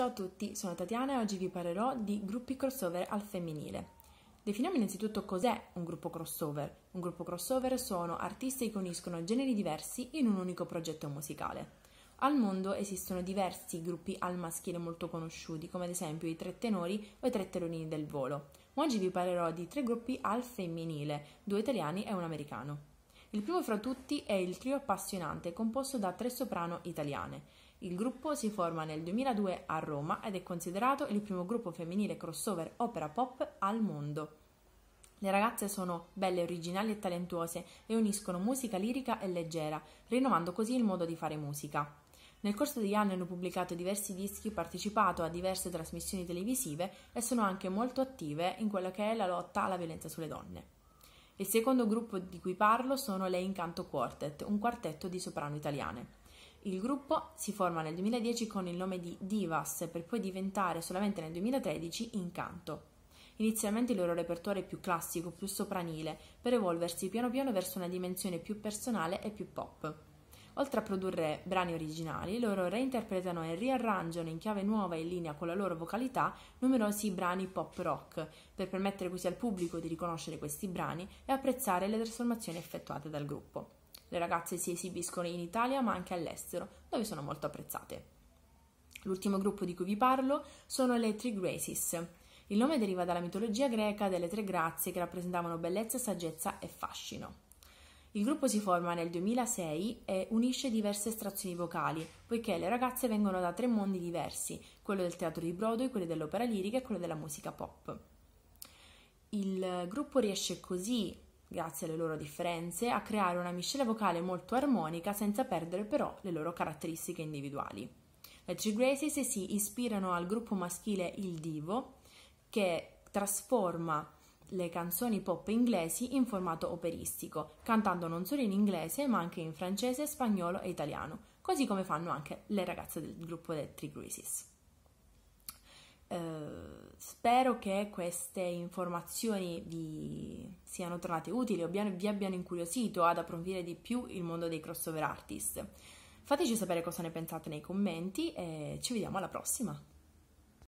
Ciao a tutti, sono Tatiana e oggi vi parlerò di gruppi crossover al femminile. Definiamo innanzitutto cos'è un gruppo crossover. Un gruppo crossover sono artisti che uniscono generi diversi in un unico progetto musicale. Al mondo esistono diversi gruppi al maschile molto conosciuti, come ad esempio i tre tenori o i tre telorini del volo. Oggi vi parlerò di tre gruppi al femminile, due italiani e un americano. Il primo fra tutti è il trio appassionante composto da tre soprano italiane. Il gruppo si forma nel 2002 a Roma ed è considerato il primo gruppo femminile crossover opera pop al mondo. Le ragazze sono belle, originali e talentuose e uniscono musica lirica e leggera, rinnovando così il modo di fare musica. Nel corso degli anni hanno pubblicato diversi dischi, partecipato a diverse trasmissioni televisive e sono anche molto attive in quella che è la lotta alla violenza sulle donne. Il secondo gruppo di cui parlo sono le Incanto Quartet, un quartetto di soprano italiane. Il gruppo si forma nel 2010 con il nome di Divas per poi diventare solamente nel 2013 Incanto. Inizialmente il loro repertorio è più classico, più sopranile, per evolversi piano piano verso una dimensione più personale e più pop. Oltre a produrre brani originali, loro reinterpretano e riarrangiano in chiave nuova e in linea con la loro vocalità numerosi brani pop rock, per permettere così al pubblico di riconoscere questi brani e apprezzare le trasformazioni effettuate dal gruppo. Le ragazze si esibiscono in Italia ma anche all'estero, dove sono molto apprezzate. L'ultimo gruppo di cui vi parlo sono le Three Graces. Il nome deriva dalla mitologia greca delle tre grazie che rappresentavano bellezza, saggezza e fascino. Il gruppo si forma nel 2006 e unisce diverse estrazioni vocali, poiché le ragazze vengono da tre mondi diversi, quello del teatro di Broadway, quello dell'opera lirica e quello della musica pop. Il gruppo riesce così, grazie alle loro differenze, a creare una miscela vocale molto armonica senza perdere però le loro caratteristiche individuali. Le Three Graces si ispirano al gruppo maschile Il Divo, che trasforma le canzoni pop inglesi in formato operistico, cantando non solo in inglese ma anche in francese, spagnolo e italiano, così come fanno anche le ragazze del gruppo The Three Greases. Uh, spero che queste informazioni vi siano tornate utili o vi abbiano incuriosito ad approfondire di più il mondo dei crossover artist. Fateci sapere cosa ne pensate nei commenti e ci vediamo alla prossima!